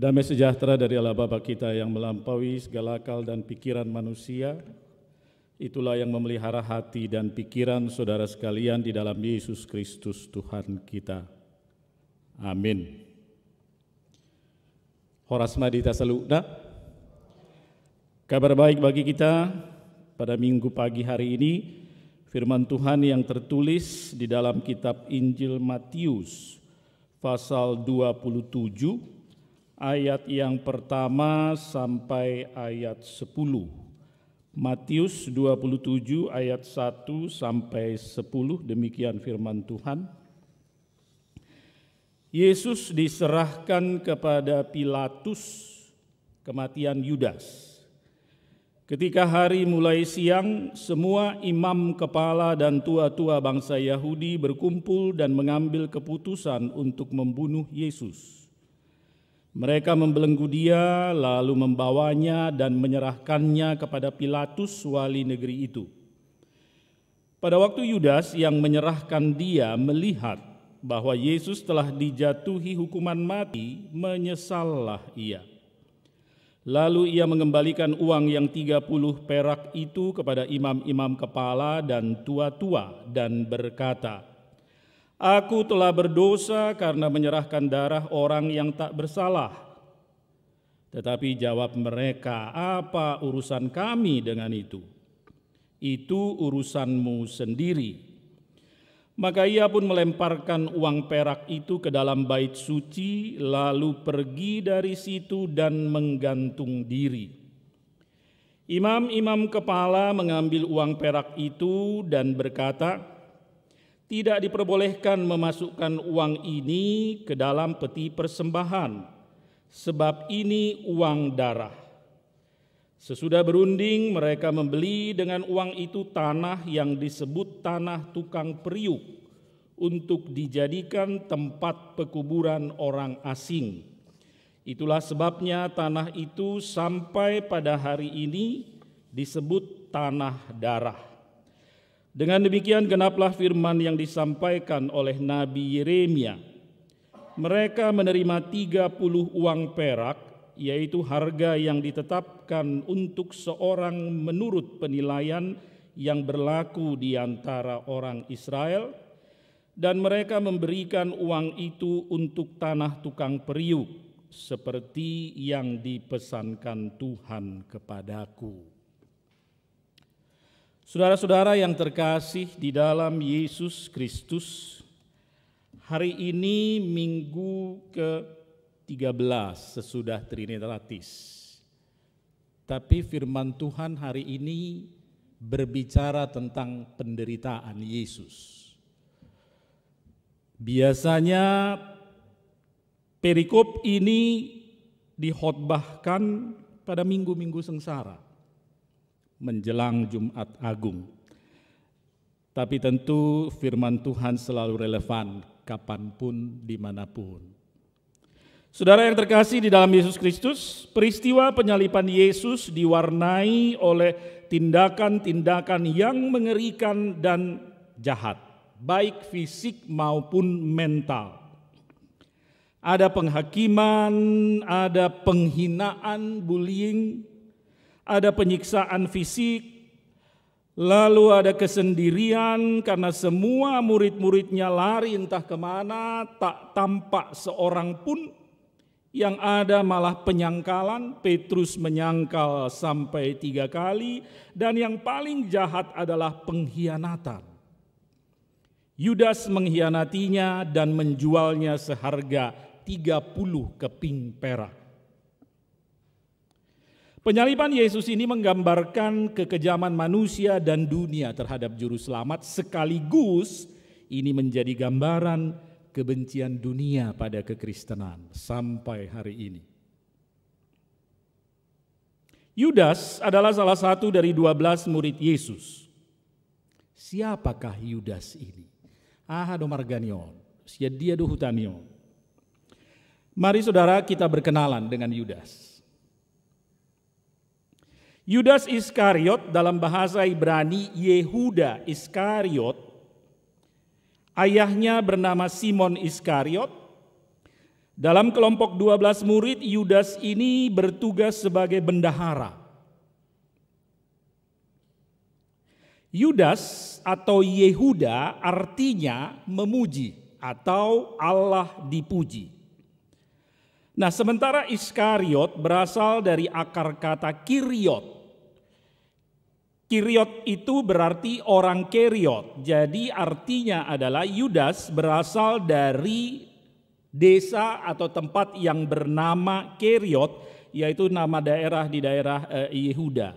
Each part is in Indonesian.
Damai sejahtera dari Allah Bapa kita yang melampaui segala akal dan pikiran manusia, itulah yang memelihara hati dan pikiran saudara sekalian di dalam Yesus Kristus Tuhan kita. Amin. Horas Madita Selukna. Kabar baik bagi kita pada minggu pagi hari ini, firman Tuhan yang tertulis di dalam kitab Injil Matius pasal 27 ayat yang pertama sampai ayat 10. Matius 27 ayat 1 sampai 10 demikian firman Tuhan. Yesus diserahkan kepada Pilatus kematian Yudas. Ketika hari mulai siang, semua imam kepala dan tua-tua bangsa Yahudi berkumpul dan mengambil keputusan untuk membunuh Yesus. Mereka membelenggu dia, lalu membawanya dan menyerahkannya kepada Pilatus, wali negeri itu. Pada waktu Yudas yang menyerahkan dia melihat bahwa Yesus telah dijatuhi hukuman mati, menyesallah ia. Lalu ia mengembalikan uang yang 30 perak itu kepada imam-imam kepala dan tua-tua dan berkata, Aku telah berdosa karena menyerahkan darah orang yang tak bersalah. Tetapi jawab mereka, "Apa urusan kami dengan itu? Itu urusanmu sendiri." Maka ia pun melemparkan uang perak itu ke dalam bait suci, lalu pergi dari situ dan menggantung diri. Imam-imam kepala mengambil uang perak itu dan berkata, tidak diperbolehkan memasukkan uang ini ke dalam peti persembahan, sebab ini uang darah. Sesudah berunding, mereka membeli dengan uang itu tanah yang disebut tanah tukang periuk untuk dijadikan tempat pekuburan orang asing. Itulah sebabnya tanah itu sampai pada hari ini disebut tanah darah dengan demikian genaplah firman yang disampaikan oleh Nabi Yeremia. Mereka menerima 30 uang perak, yaitu harga yang ditetapkan untuk seorang menurut penilaian yang berlaku di antara orang Israel, dan mereka memberikan uang itu untuk tanah tukang periuk, seperti yang dipesankan Tuhan kepadaku. Saudara-saudara yang terkasih di dalam Yesus Kristus, hari ini minggu ke-13 sesudah Trinitatis. Tapi firman Tuhan hari ini berbicara tentang penderitaan Yesus. Biasanya perikop ini dihotbahkan pada minggu-minggu sengsara menjelang Jumat Agung. Tapi tentu firman Tuhan selalu relevan kapanpun, dimanapun. Saudara yang terkasih di dalam Yesus Kristus, peristiwa penyalipan Yesus diwarnai oleh tindakan-tindakan yang mengerikan dan jahat, baik fisik maupun mental. Ada penghakiman, ada penghinaan, bullying, ada penyiksaan fisik, lalu ada kesendirian karena semua murid-muridnya lari entah kemana, tak tampak seorang pun yang ada malah penyangkalan, Petrus menyangkal sampai tiga kali, dan yang paling jahat adalah pengkhianatan. Yudas mengkhianatinya dan menjualnya seharga 30 keping perak. Penyaliban Yesus ini menggambarkan kekejaman manusia dan dunia terhadap juru selamat sekaligus ini menjadi gambaran kebencian dunia pada kekristenan sampai hari ini. Yudas adalah salah satu dari dua belas murid Yesus. Siapakah Yudas ini? Aha do sia dia do hutanion. Mari saudara kita berkenalan dengan Yudas. Yudas Iskariot dalam bahasa Ibrani Yehuda Iskariot, ayahnya bernama Simon Iskariot. Dalam kelompok 12 murid, Yudas ini bertugas sebagai bendahara. Yudas atau Yehuda artinya memuji atau Allah dipuji. Nah sementara Iskariot berasal dari akar kata kiriot. Kiriot itu berarti orang keriot. Jadi artinya adalah Yudas berasal dari desa atau tempat yang bernama Keriot, yaitu nama daerah di daerah eh, Yehuda.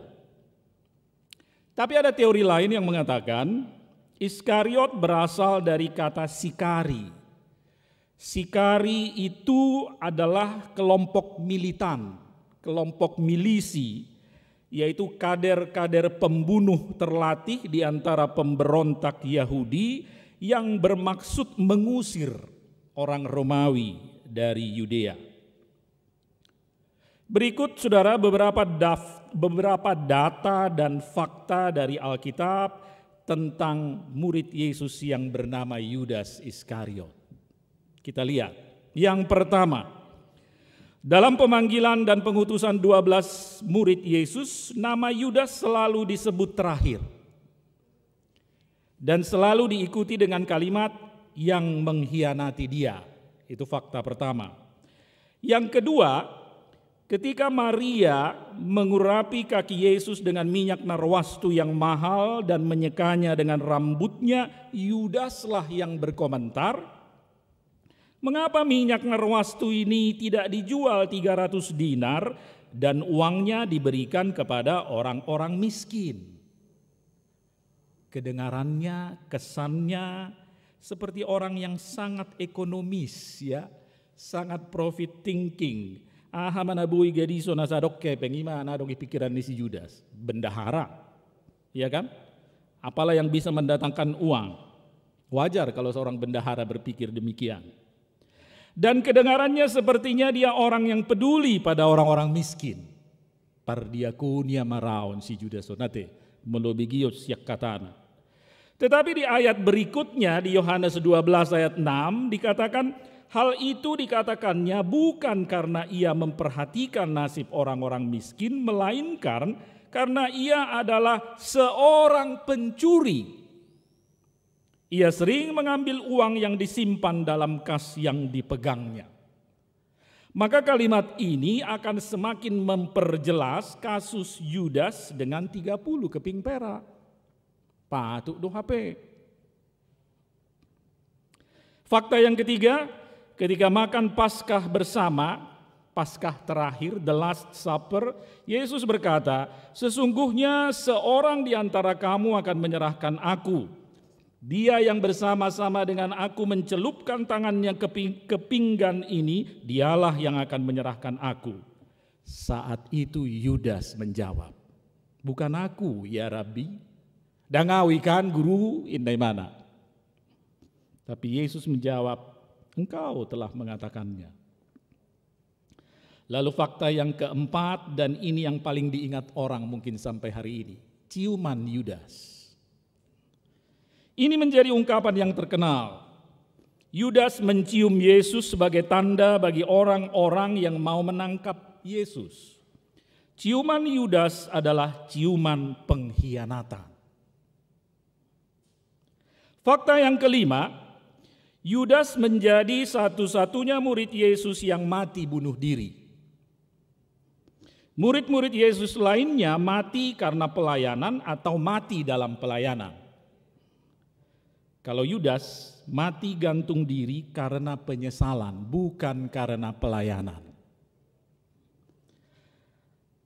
Tapi ada teori lain yang mengatakan Iskariot berasal dari kata sikari Sikari itu adalah kelompok militan, kelompok milisi, yaitu kader-kader pembunuh terlatih di antara pemberontak Yahudi yang bermaksud mengusir orang Romawi dari Yudea. Berikut saudara beberapa daf, beberapa data dan fakta dari Alkitab tentang murid Yesus yang bernama Yudas Iskariot. Kita lihat. Yang pertama, dalam pemanggilan dan pengutusan 12 murid Yesus, nama Yudas selalu disebut terakhir. Dan selalu diikuti dengan kalimat yang mengkhianati dia. Itu fakta pertama. Yang kedua, Ketika Maria mengurapi kaki Yesus dengan minyak narwastu yang mahal dan menyekanya dengan rambutnya, Yudaslah yang berkomentar, Mengapa minyak narwastu ini tidak dijual 300 dinar dan uangnya diberikan kepada orang-orang miskin? Kedengarannya, kesannya seperti orang yang sangat ekonomis ya, sangat profit thinking. Aha manabui gadiso nasadokke pengimana dong pikiran si Judas, bendahara. Ya kan? Apalah yang bisa mendatangkan uang. Wajar kalau seorang bendahara berpikir demikian. Dan kedengarannya sepertinya dia orang yang peduli pada orang-orang miskin. Pardiakunia maraon si Judas sonate melobigios yak katana. Tetapi di ayat berikutnya di Yohanes 12 ayat 6 dikatakan hal itu dikatakannya bukan karena ia memperhatikan nasib orang-orang miskin melainkan karena ia adalah seorang pencuri ia sering mengambil uang yang disimpan dalam kas yang dipegangnya. Maka kalimat ini akan semakin memperjelas kasus Yudas dengan 30 keping perak. Patuk dong HP. Fakta yang ketiga, ketika makan Paskah bersama, Paskah terakhir, the last supper, Yesus berkata, "Sesungguhnya seorang di antara kamu akan menyerahkan aku." Dia yang bersama-sama dengan aku mencelupkan tangannya ke, ke pinggan ini, dialah yang akan menyerahkan aku. Saat itu Yudas menjawab, bukan aku ya Rabbi. Dan ngawikan guru indai mana. Tapi Yesus menjawab, engkau telah mengatakannya. Lalu fakta yang keempat dan ini yang paling diingat orang mungkin sampai hari ini. Ciuman Yudas ini menjadi ungkapan yang terkenal. Yudas mencium Yesus sebagai tanda bagi orang-orang yang mau menangkap Yesus. Ciuman Yudas adalah ciuman pengkhianatan. Fakta yang kelima, Yudas menjadi satu-satunya murid Yesus yang mati bunuh diri. Murid-murid Yesus lainnya mati karena pelayanan atau mati dalam pelayanan. Kalau Yudas mati gantung diri karena penyesalan, bukan karena pelayanan.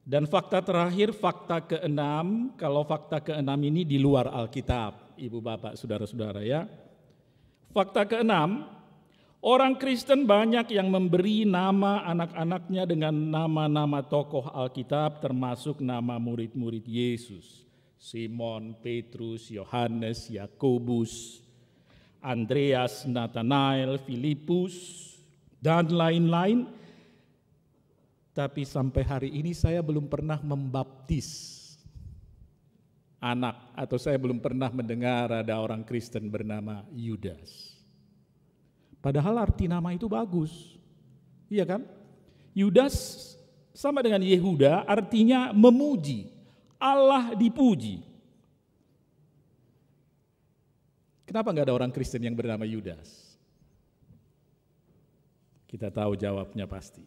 Dan fakta terakhir, fakta keenam, kalau fakta keenam ini di luar Alkitab, Ibu Bapak, Saudara-saudara ya. Fakta keenam, orang Kristen banyak yang memberi nama anak-anaknya dengan nama-nama tokoh Alkitab termasuk nama murid-murid Yesus. Simon, Petrus, Yohanes, Yakobus, Andreas, Nathanael, Filipus, dan lain-lain. Tapi sampai hari ini saya belum pernah membaptis anak atau saya belum pernah mendengar ada orang Kristen bernama Yudas. Padahal arti nama itu bagus. Iya kan? Yudas sama dengan Yehuda artinya memuji. Allah dipuji. Kenapa nggak ada orang Kristen yang bernama Yudas? Kita tahu jawabnya pasti.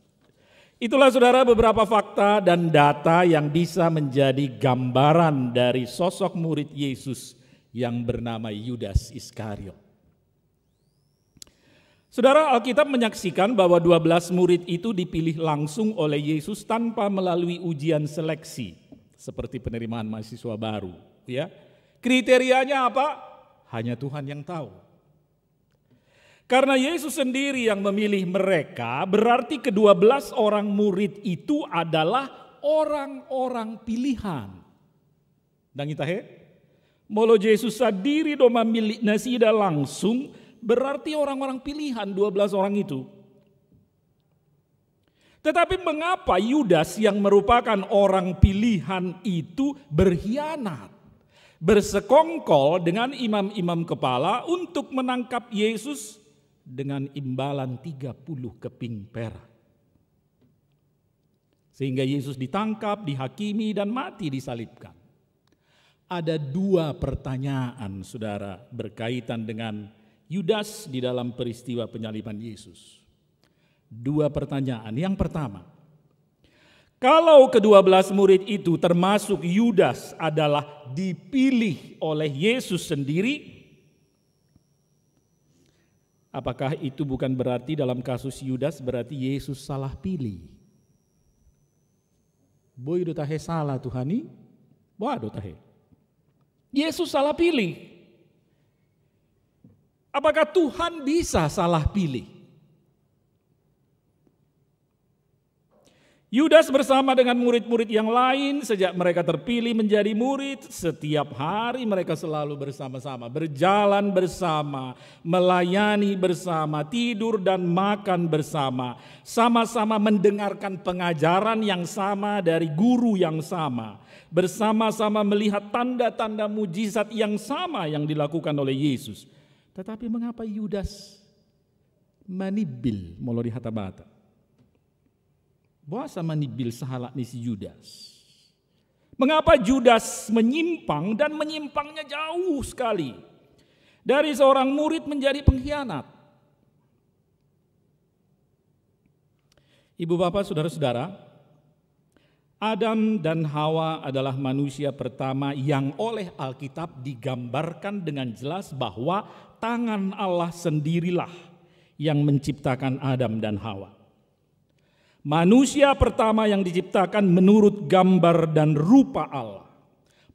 Itulah saudara beberapa fakta dan data yang bisa menjadi gambaran dari sosok murid Yesus yang bernama Yudas Iskariot. Saudara Alkitab menyaksikan bahwa 12 murid itu dipilih langsung oleh Yesus tanpa melalui ujian seleksi seperti penerimaan mahasiswa baru, ya. Kriterianya apa? hanya Tuhan yang tahu. Karena Yesus sendiri yang memilih mereka, berarti kedua belas orang murid itu adalah orang-orang pilihan. Dan kita he, molo Yesus sendiri do memilih nasida langsung, berarti orang-orang pilihan dua belas orang itu. Tetapi mengapa Yudas yang merupakan orang pilihan itu berkhianat? bersekongkol dengan imam-imam kepala untuk menangkap Yesus dengan imbalan 30 keping perak. Sehingga Yesus ditangkap, dihakimi dan mati disalibkan. Ada dua pertanyaan saudara berkaitan dengan Yudas di dalam peristiwa penyaliban Yesus. Dua pertanyaan. Yang pertama, kalau kedua belas murid itu termasuk Yudas adalah dipilih oleh Yesus sendiri, apakah itu bukan berarti dalam kasus Yudas berarti Yesus salah pilih? Boy do tahe salah Tuhani, wah do tahe. Yesus salah pilih. Apakah Tuhan bisa salah pilih? Yudas bersama dengan murid-murid yang lain sejak mereka terpilih menjadi murid, setiap hari mereka selalu bersama-sama, berjalan bersama, melayani bersama, tidur dan makan bersama, sama-sama mendengarkan pengajaran yang sama dari guru yang sama, bersama-sama melihat tanda-tanda mujizat yang sama yang dilakukan oleh Yesus. Tetapi mengapa Yudas manibil molo di hatabata? Bahasa manibil sahalak ni si Judas. Mengapa Judas menyimpang dan menyimpangnya jauh sekali. Dari seorang murid menjadi pengkhianat. Ibu bapak saudara-saudara, Adam dan Hawa adalah manusia pertama yang oleh Alkitab digambarkan dengan jelas bahwa tangan Allah sendirilah yang menciptakan Adam dan Hawa. Manusia pertama yang diciptakan menurut gambar dan rupa Allah.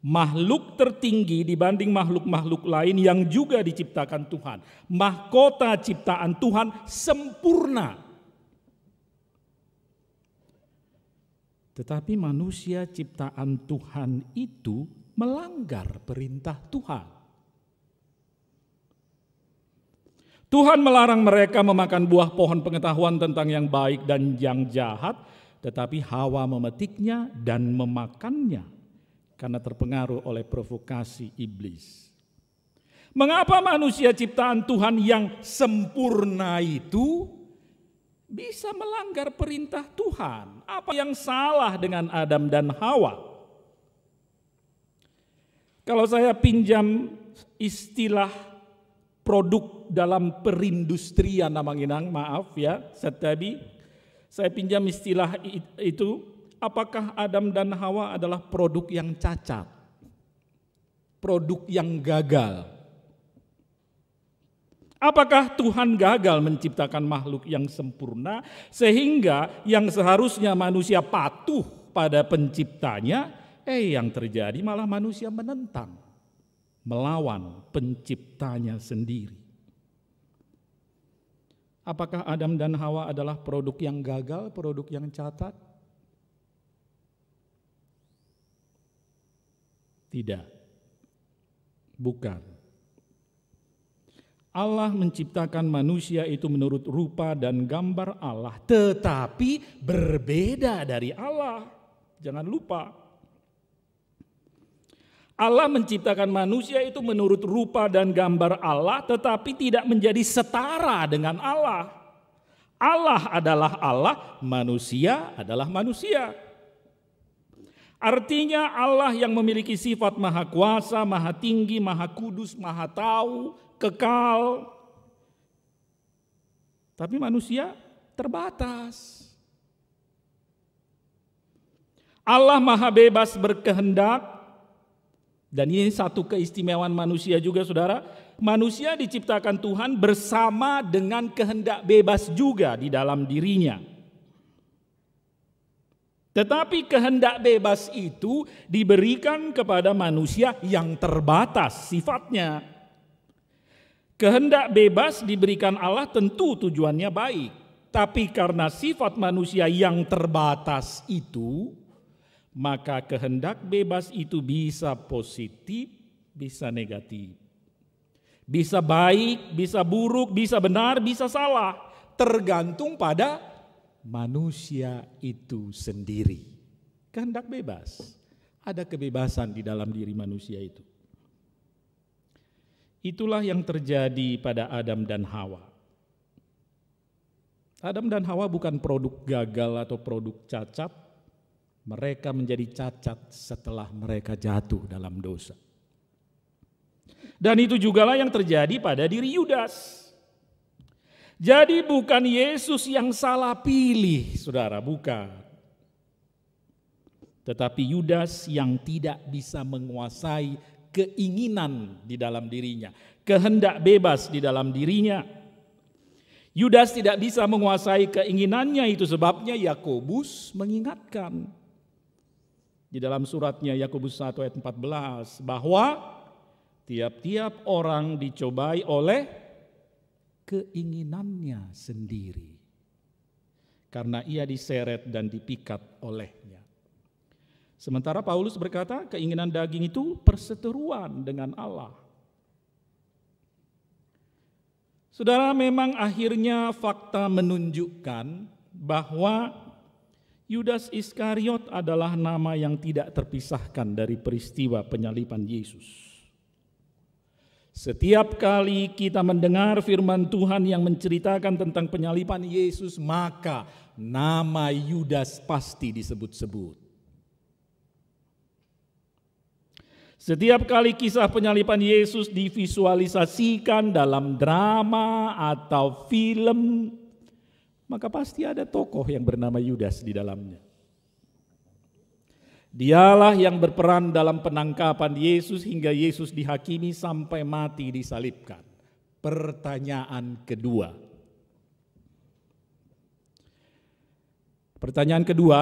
Makhluk tertinggi dibanding makhluk-makhluk lain yang juga diciptakan Tuhan. Mahkota ciptaan Tuhan sempurna. Tetapi manusia ciptaan Tuhan itu melanggar perintah Tuhan. Tuhan melarang mereka memakan buah pohon pengetahuan tentang yang baik dan yang jahat, tetapi Hawa memetiknya dan memakannya karena terpengaruh oleh provokasi iblis. Mengapa manusia ciptaan Tuhan yang sempurna itu bisa melanggar perintah Tuhan? Apa yang salah dengan Adam dan Hawa? Kalau saya pinjam istilah produk dalam perindustrian namanginang, maaf ya, setadi saya pinjam istilah itu, apakah Adam dan Hawa adalah produk yang cacat? Produk yang gagal. Apakah Tuhan gagal menciptakan makhluk yang sempurna sehingga yang seharusnya manusia patuh pada penciptanya, eh yang terjadi malah manusia menentang, melawan penciptanya sendiri. Apakah Adam dan Hawa adalah produk yang gagal, produk yang catat? Tidak. Bukan. Allah menciptakan manusia itu menurut rupa dan gambar Allah, tetapi berbeda dari Allah. Jangan lupa, Allah menciptakan manusia itu menurut rupa dan gambar Allah, tetapi tidak menjadi setara dengan Allah. Allah adalah Allah, manusia adalah manusia. Artinya, Allah yang memiliki sifat Maha Kuasa, Maha Tinggi, Maha Kudus, Maha Tahu, kekal, tapi manusia terbatas. Allah Maha Bebas berkehendak dan ini satu keistimewaan manusia juga saudara. Manusia diciptakan Tuhan bersama dengan kehendak bebas juga di dalam dirinya. Tetapi kehendak bebas itu diberikan kepada manusia yang terbatas sifatnya. Kehendak bebas diberikan Allah tentu tujuannya baik. Tapi karena sifat manusia yang terbatas itu, maka kehendak bebas itu bisa positif, bisa negatif. Bisa baik, bisa buruk, bisa benar, bisa salah. Tergantung pada manusia itu sendiri. Kehendak bebas. Ada kebebasan di dalam diri manusia itu. Itulah yang terjadi pada Adam dan Hawa. Adam dan Hawa bukan produk gagal atau produk cacat, mereka menjadi cacat setelah mereka jatuh dalam dosa. Dan itu jugalah yang terjadi pada diri Yudas. Jadi bukan Yesus yang salah pilih, Saudara, bukan. Tetapi Yudas yang tidak bisa menguasai keinginan di dalam dirinya, kehendak bebas di dalam dirinya. Yudas tidak bisa menguasai keinginannya itu sebabnya Yakobus mengingatkan di dalam suratnya Yakobus 1 ayat 14 bahwa tiap-tiap orang dicobai oleh keinginannya sendiri karena ia diseret dan dipikat olehnya. Sementara Paulus berkata keinginan daging itu perseteruan dengan Allah. Saudara memang akhirnya fakta menunjukkan bahwa Yudas Iskariot adalah nama yang tidak terpisahkan dari peristiwa penyaliban Yesus. Setiap kali kita mendengar firman Tuhan yang menceritakan tentang penyaliban Yesus, maka nama Yudas pasti disebut-sebut. Setiap kali kisah penyaliban Yesus divisualisasikan dalam drama atau film maka pasti ada tokoh yang bernama Yudas di dalamnya. Dialah yang berperan dalam penangkapan Yesus hingga Yesus dihakimi sampai mati disalibkan. Pertanyaan kedua. Pertanyaan kedua,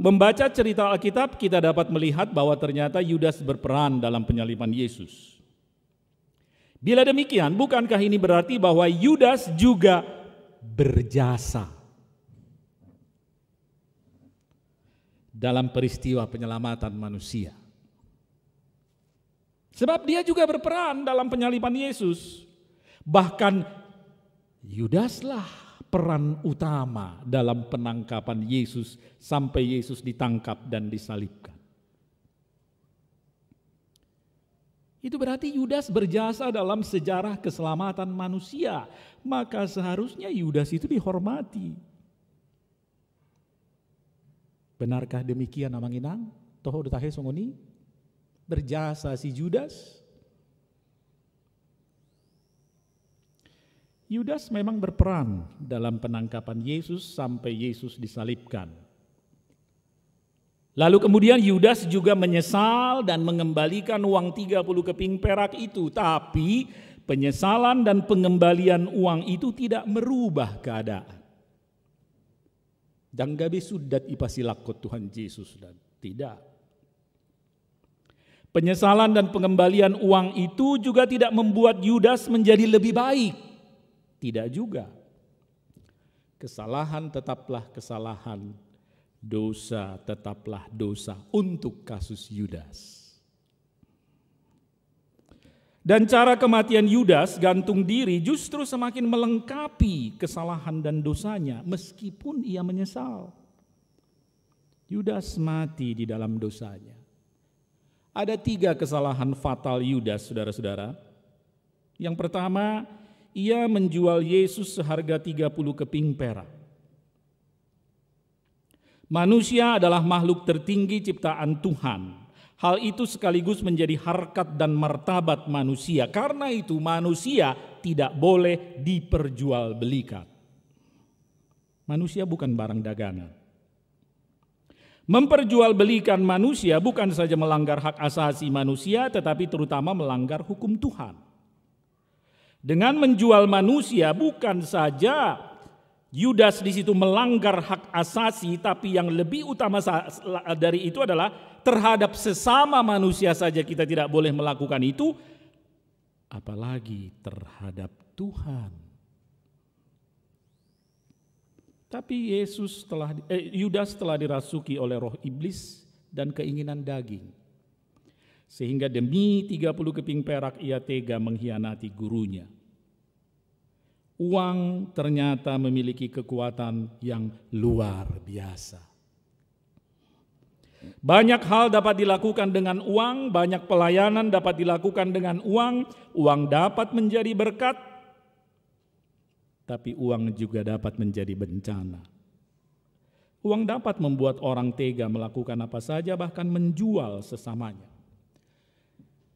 membaca cerita Alkitab kita dapat melihat bahwa ternyata Yudas berperan dalam penyaliban Yesus. Bila demikian, bukankah ini berarti bahwa Yudas juga berjasa. Dalam peristiwa penyelamatan manusia. Sebab dia juga berperan dalam penyaliban Yesus. Bahkan Yudaslah peran utama dalam penangkapan Yesus sampai Yesus ditangkap dan disalibkan. Itu berarti Yudas berjasa dalam sejarah keselamatan manusia. Maka seharusnya Yudas itu dihormati. Benarkah demikian Amang Inang? Toho dutahe songoni? Berjasa si Yudas? Yudas memang berperan dalam penangkapan Yesus sampai Yesus disalibkan. Lalu kemudian Yudas juga menyesal dan mengembalikan uang 30 keping perak itu. Tapi penyesalan dan pengembalian uang itu tidak merubah keadaan. Dan gabe sudat ipasilakot Tuhan Yesus dan tidak. Penyesalan dan pengembalian uang itu juga tidak membuat Yudas menjadi lebih baik. Tidak juga. Kesalahan tetaplah kesalahan dosa tetaplah dosa untuk kasus Yudas. Dan cara kematian Yudas gantung diri justru semakin melengkapi kesalahan dan dosanya meskipun ia menyesal. Yudas mati di dalam dosanya. Ada tiga kesalahan fatal Yudas, saudara-saudara. Yang pertama, ia menjual Yesus seharga 30 keping perak. Manusia adalah makhluk tertinggi ciptaan Tuhan. Hal itu sekaligus menjadi harkat dan martabat manusia. Karena itu manusia tidak boleh diperjualbelikan. Manusia bukan barang dagangan. Memperjualbelikan manusia bukan saja melanggar hak asasi manusia tetapi terutama melanggar hukum Tuhan. Dengan menjual manusia bukan saja Yudas di situ melanggar hak asasi, tapi yang lebih utama dari itu adalah terhadap sesama manusia saja kita tidak boleh melakukan itu, apalagi terhadap Tuhan. Tapi Yesus telah eh, Yudas telah dirasuki oleh roh iblis dan keinginan daging. Sehingga demi 30 keping perak ia tega mengkhianati gurunya uang ternyata memiliki kekuatan yang luar biasa. Banyak hal dapat dilakukan dengan uang, banyak pelayanan dapat dilakukan dengan uang, uang dapat menjadi berkat, tapi uang juga dapat menjadi bencana. Uang dapat membuat orang tega melakukan apa saja, bahkan menjual sesamanya.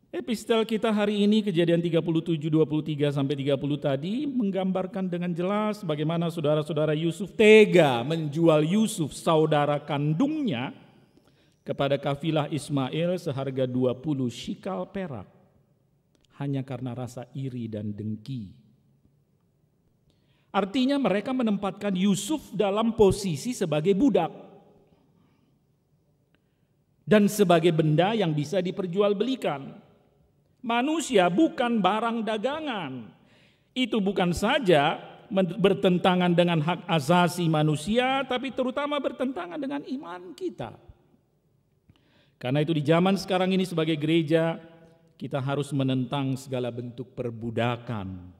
Epistel kita hari ini kejadian 37, 23 sampai 30 tadi menggambarkan dengan jelas bagaimana saudara-saudara Yusuf tega menjual Yusuf saudara kandungnya kepada kafilah Ismail seharga 20 shikal perak hanya karena rasa iri dan dengki. Artinya mereka menempatkan Yusuf dalam posisi sebagai budak dan sebagai benda yang bisa diperjualbelikan. Manusia bukan barang dagangan. Itu bukan saja bertentangan dengan hak asasi manusia, tapi terutama bertentangan dengan iman kita. Karena itu di zaman sekarang ini sebagai gereja, kita harus menentang segala bentuk perbudakan.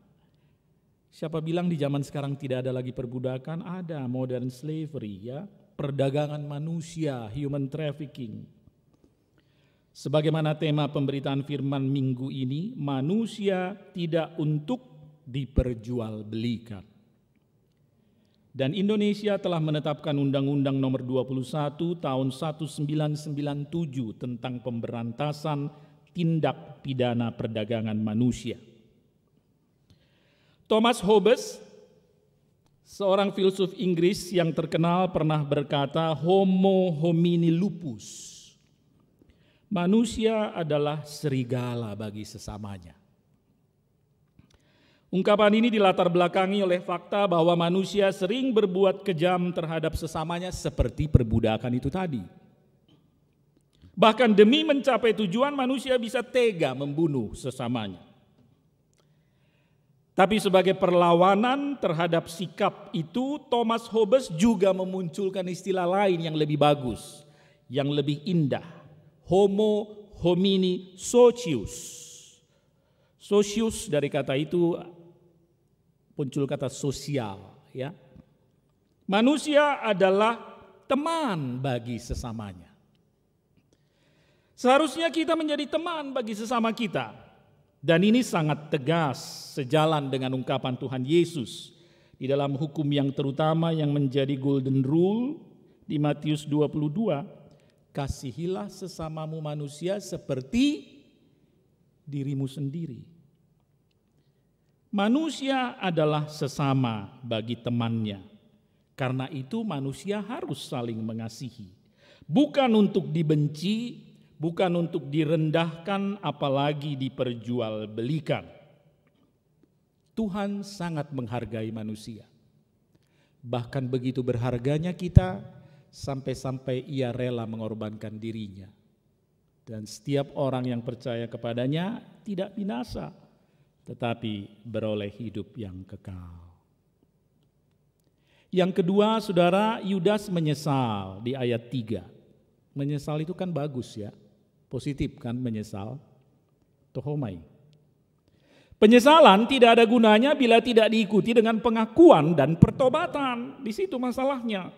Siapa bilang di zaman sekarang tidak ada lagi perbudakan? Ada modern slavery ya, perdagangan manusia, human trafficking. Sebagaimana tema pemberitaan firman minggu ini, manusia tidak untuk diperjualbelikan. Dan Indonesia telah menetapkan Undang-Undang Nomor 21 Tahun 1997 tentang pemberantasan tindak pidana perdagangan manusia. Thomas Hobbes, seorang filsuf Inggris yang terkenal pernah berkata homo homini lupus manusia adalah serigala bagi sesamanya. Ungkapan ini dilatar belakangi oleh fakta bahwa manusia sering berbuat kejam terhadap sesamanya seperti perbudakan itu tadi. Bahkan demi mencapai tujuan manusia bisa tega membunuh sesamanya. Tapi sebagai perlawanan terhadap sikap itu, Thomas Hobbes juga memunculkan istilah lain yang lebih bagus, yang lebih indah, homo homini socius. Socius dari kata itu muncul kata sosial ya. Manusia adalah teman bagi sesamanya. Seharusnya kita menjadi teman bagi sesama kita. Dan ini sangat tegas sejalan dengan ungkapan Tuhan Yesus di dalam hukum yang terutama yang menjadi golden rule di Matius 22 kasihilah sesamamu manusia seperti dirimu sendiri. Manusia adalah sesama bagi temannya. Karena itu manusia harus saling mengasihi. Bukan untuk dibenci, bukan untuk direndahkan apalagi diperjualbelikan. Tuhan sangat menghargai manusia. Bahkan begitu berharganya kita sampai-sampai ia rela mengorbankan dirinya. Dan setiap orang yang percaya kepadanya tidak binasa, tetapi beroleh hidup yang kekal. Yang kedua, saudara Yudas menyesal di ayat 3. Menyesal itu kan bagus ya, positif kan menyesal. Tohomai. Penyesalan tidak ada gunanya bila tidak diikuti dengan pengakuan dan pertobatan. Di situ masalahnya.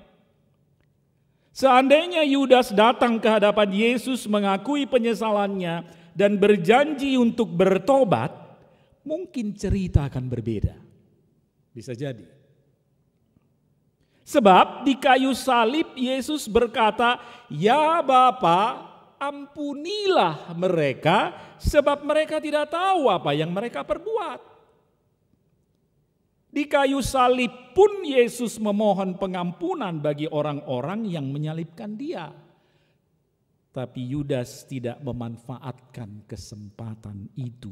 Seandainya Yudas datang ke hadapan Yesus mengakui penyesalannya dan berjanji untuk bertobat, mungkin cerita akan berbeda. Bisa jadi. Sebab di kayu salib Yesus berkata, "Ya Bapa, ampunilah mereka sebab mereka tidak tahu apa yang mereka perbuat." Di kayu salib pun Yesus memohon pengampunan bagi orang-orang yang menyalibkan dia. Tapi Yudas tidak memanfaatkan kesempatan itu.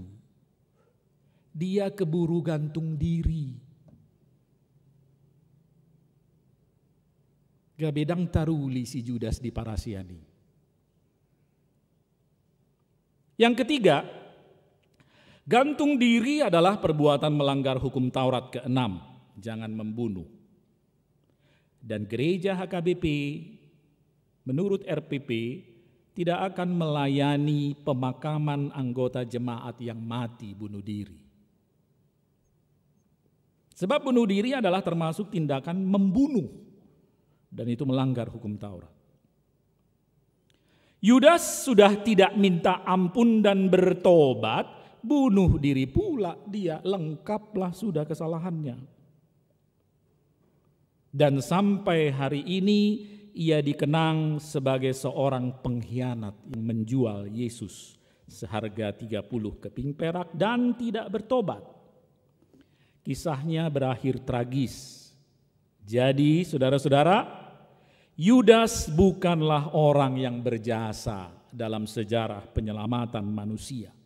Dia keburu gantung diri. Gak bedang taruli si Judas di Parasiani. Yang ketiga, Gantung diri adalah perbuatan melanggar hukum Taurat ke-6, jangan membunuh. Dan gereja HKBP menurut RPP tidak akan melayani pemakaman anggota jemaat yang mati bunuh diri. Sebab bunuh diri adalah termasuk tindakan membunuh dan itu melanggar hukum Taurat. Yudas sudah tidak minta ampun dan bertobat bunuh diri pula dia lengkaplah sudah kesalahannya. Dan sampai hari ini ia dikenang sebagai seorang pengkhianat yang menjual Yesus seharga 30 keping perak dan tidak bertobat. Kisahnya berakhir tragis. Jadi saudara-saudara, Yudas bukanlah orang yang berjasa dalam sejarah penyelamatan manusia.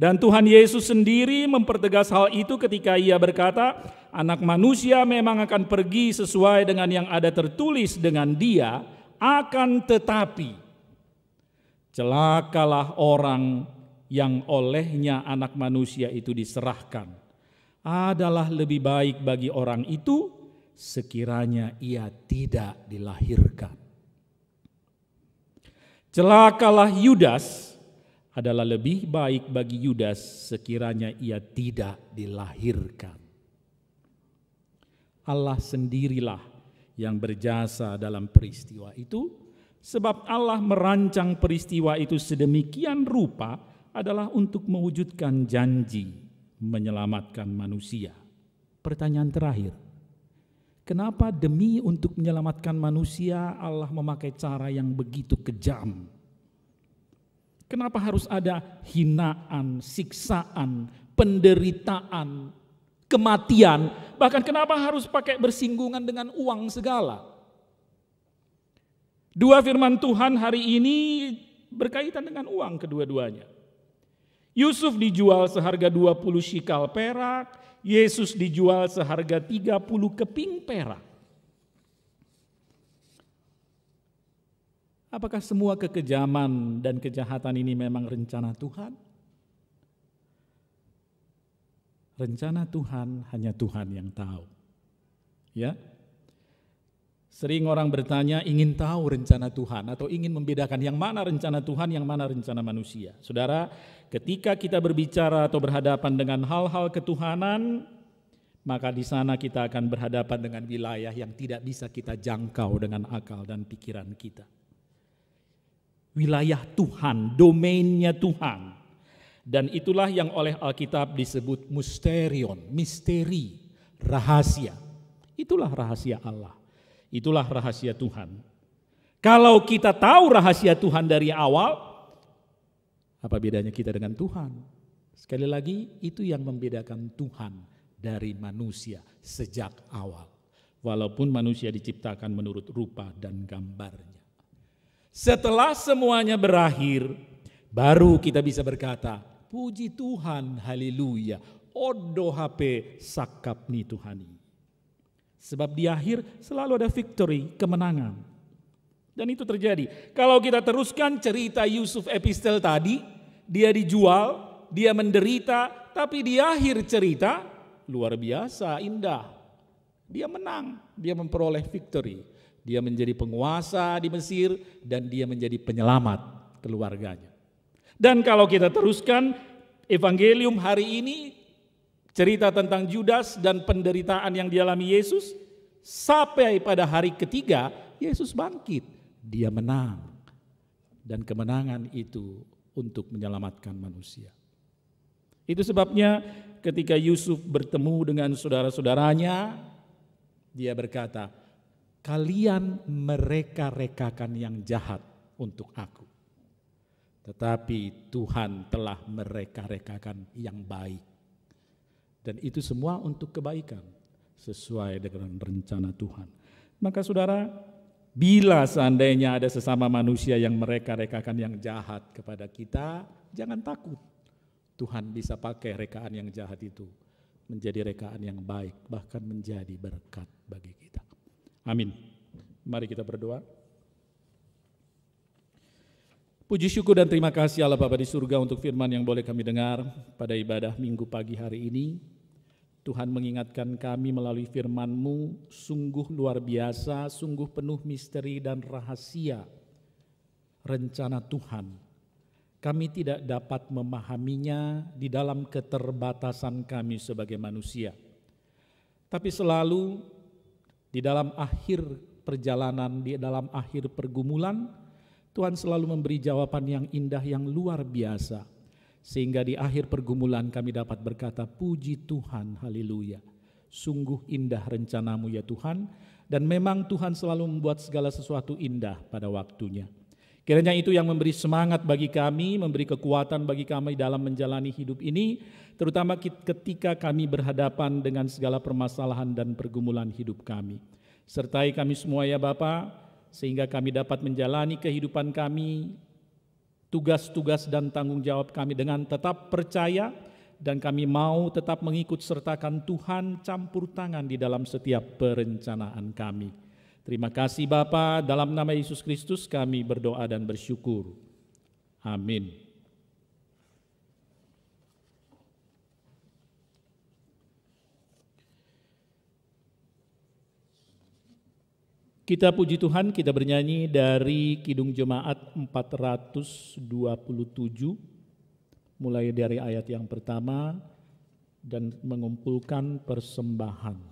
Dan Tuhan Yesus sendiri mempertegas hal itu ketika ia berkata, anak manusia memang akan pergi sesuai dengan yang ada tertulis dengan dia, akan tetapi celakalah orang yang olehnya anak manusia itu diserahkan. Adalah lebih baik bagi orang itu sekiranya ia tidak dilahirkan. Celakalah Yudas adalah lebih baik bagi Yudas sekiranya ia tidak dilahirkan. Allah sendirilah yang berjasa dalam peristiwa itu, sebab Allah merancang peristiwa itu sedemikian rupa adalah untuk mewujudkan janji menyelamatkan manusia. Pertanyaan terakhir, Kenapa demi untuk menyelamatkan manusia Allah memakai cara yang begitu kejam? Kenapa harus ada hinaan, siksaan, penderitaan, kematian? Bahkan kenapa harus pakai bersinggungan dengan uang segala? Dua firman Tuhan hari ini berkaitan dengan uang kedua-duanya. Yusuf dijual seharga 20 shikal perak, Yesus dijual seharga 30 keping perak. Apakah semua kekejaman dan kejahatan ini memang rencana Tuhan? Rencana Tuhan hanya Tuhan yang tahu. Ya. Sering orang bertanya ingin tahu rencana Tuhan atau ingin membedakan yang mana rencana Tuhan, yang mana rencana manusia. Saudara, ketika kita berbicara atau berhadapan dengan hal-hal ketuhanan, maka di sana kita akan berhadapan dengan wilayah yang tidak bisa kita jangkau dengan akal dan pikiran kita wilayah Tuhan, domainnya Tuhan. Dan itulah yang oleh Alkitab disebut misterion, misteri, rahasia. Itulah rahasia Allah. Itulah rahasia Tuhan. Kalau kita tahu rahasia Tuhan dari awal, apa bedanya kita dengan Tuhan? Sekali lagi, itu yang membedakan Tuhan dari manusia sejak awal. Walaupun manusia diciptakan menurut rupa dan gambarnya. Setelah semuanya berakhir, baru kita bisa berkata, puji Tuhan, haleluya, odo HP sakap ni Tuhani. Sebab di akhir selalu ada victory, kemenangan. Dan itu terjadi. Kalau kita teruskan cerita Yusuf Epistel tadi, dia dijual, dia menderita, tapi di akhir cerita luar biasa indah. Dia menang, dia memperoleh victory. Dia menjadi penguasa di Mesir dan dia menjadi penyelamat keluarganya. Dan kalau kita teruskan evangelium hari ini cerita tentang Judas dan penderitaan yang dialami Yesus sampai pada hari ketiga Yesus bangkit, dia menang. Dan kemenangan itu untuk menyelamatkan manusia. Itu sebabnya ketika Yusuf bertemu dengan saudara-saudaranya, dia berkata, kalian mereka-rekakan yang jahat untuk aku. Tetapi Tuhan telah mereka-rekakan yang baik. Dan itu semua untuk kebaikan sesuai dengan rencana Tuhan. Maka saudara, bila seandainya ada sesama manusia yang mereka-rekakan yang jahat kepada kita, jangan takut. Tuhan bisa pakai rekaan yang jahat itu menjadi rekaan yang baik, bahkan menjadi berkat bagi kita. Amin. Mari kita berdoa. Puji syukur dan terima kasih Allah Bapa di surga untuk firman yang boleh kami dengar pada ibadah minggu pagi hari ini. Tuhan mengingatkan kami melalui firman-Mu sungguh luar biasa, sungguh penuh misteri dan rahasia rencana Tuhan. Kami tidak dapat memahaminya di dalam keterbatasan kami sebagai manusia. Tapi selalu di dalam akhir perjalanan, di dalam akhir pergumulan, Tuhan selalu memberi jawaban yang indah, yang luar biasa. Sehingga di akhir pergumulan kami dapat berkata, puji Tuhan, haleluya. Sungguh indah rencanamu ya Tuhan, dan memang Tuhan selalu membuat segala sesuatu indah pada waktunya. Kiranya itu yang memberi semangat bagi kami, memberi kekuatan bagi kami dalam menjalani hidup ini, terutama ketika kami berhadapan dengan segala permasalahan dan pergumulan hidup kami. Sertai kami semua ya Bapa, sehingga kami dapat menjalani kehidupan kami, tugas-tugas dan tanggung jawab kami dengan tetap percaya dan kami mau tetap mengikut sertakan Tuhan campur tangan di dalam setiap perencanaan kami. Terima kasih Bapa, dalam nama Yesus Kristus kami berdoa dan bersyukur. Amin. Kita puji Tuhan, kita bernyanyi dari Kidung Jemaat 427, mulai dari ayat yang pertama, dan mengumpulkan persembahan.